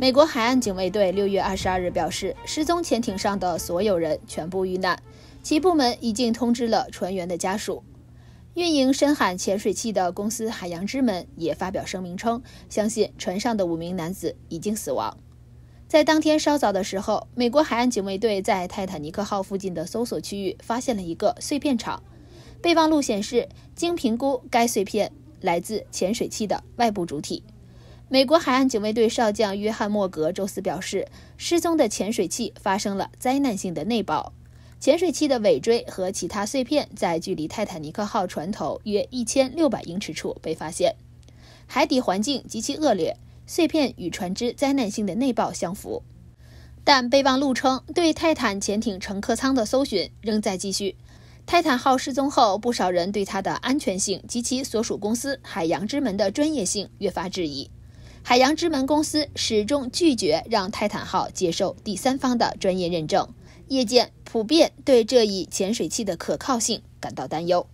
美国海岸警卫队六月二十二日表示，失踪潜艇上的所有人全部遇难。其部门已经通知了船员的家属。运营深海潜水器的公司海洋之门也发表声明称，相信船上的五名男子已经死亡。在当天稍早的时候，美国海岸警卫队在泰坦尼克号附近的搜索区域发现了一个碎片场。备忘录显示，经评估，该碎片来自潜水器的外部主体。美国海岸警卫队少将约翰·莫格周四表示，失踪的潜水器发生了灾难性的内爆。潜水器的尾锥和其他碎片在距离泰坦尼克号船头约一千六百英尺处被发现。海底环境极其恶劣，碎片与船只灾难性的内爆相符。但备忘录称，对泰坦潜艇乘客舱的搜寻仍在继续。泰坦号失踪后，不少人对它的安全性及其所属公司海洋之门的专业性越发质疑。海洋之门公司始终拒绝让泰坦号接受第三方的专业认证，业界普遍对这一潜水器的可靠性感到担忧。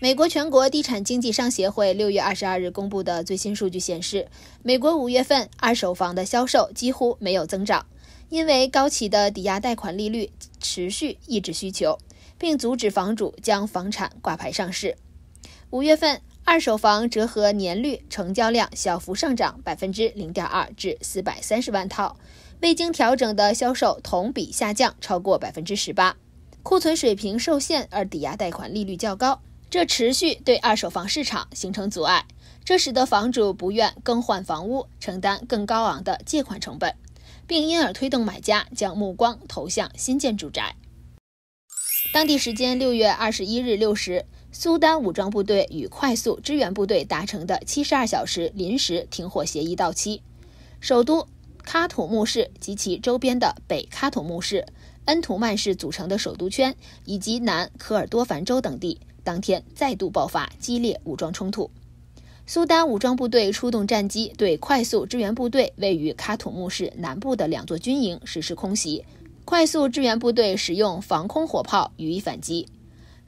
美国全国地产经纪商协会六月二十二日公布的最新数据显示，美国五月份二手房的销售几乎没有增长，因为高企的抵押贷款利率持续抑制需求，并阻止房主将房产挂牌上市。五月份。二手房折合年率成交量小幅上涨百分之零点二至四百三十万套，未经调整的销售同比下降超过百分之十八。库存水平受限，而抵押贷款利率较高，这持续对二手房市场形成阻碍。这使得房主不愿更换房屋，承担更高昂的借款成本，并因而推动买家将目光投向新建住宅。当地时间六月二十一日六时。苏丹武装部队与快速支援部队达成的七十二小时临时停火协议到期，首都喀土穆市及其周边的北喀土穆市、恩图曼市组成的首都圈以及南科尔多凡州等地，当天再度爆发激烈武装冲突。苏丹武装部队出动战机对快速支援部队位于喀土穆市南部的两座军营实施空袭，快速支援部队使用防空火炮予以反击。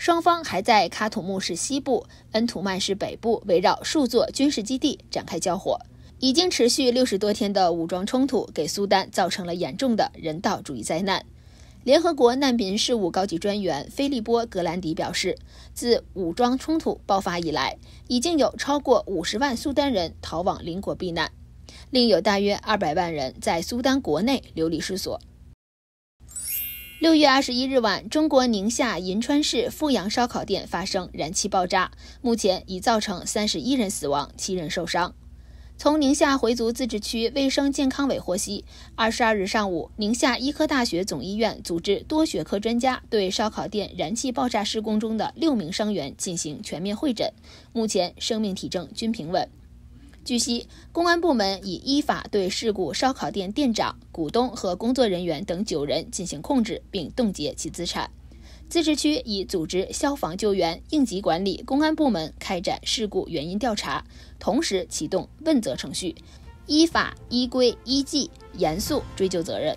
双方还在喀土穆市西部、恩图曼市北部围绕数座军事基地展开交火。已经持续六十多天的武装冲突给苏丹造成了严重的人道主义灾难。联合国难民事务高级专员菲利波·格兰迪表示，自武装冲突爆发以来，已经有超过五十万苏丹人逃往邻国避难，另有大约二百万人在苏丹国内流离失所。六月二十一日晚，中国宁夏银川市富阳烧烤店发生燃气爆炸，目前已造成三十一人死亡，七人受伤。从宁夏回族自治区卫生健康委获悉，二十二日上午，宁夏医科大学总医院组织多学科专家对烧烤店燃气爆炸施工中的六名伤员进行全面会诊，目前生命体征均平稳。据悉，公安部门已依法对事故烧烤店店长、股东和工作人员等九人进行控制，并冻结其资产。自治区已组织消防救援、应急管理、公安部门开展事故原因调查，同时启动问责程序，依法依规依纪严肃追究责任。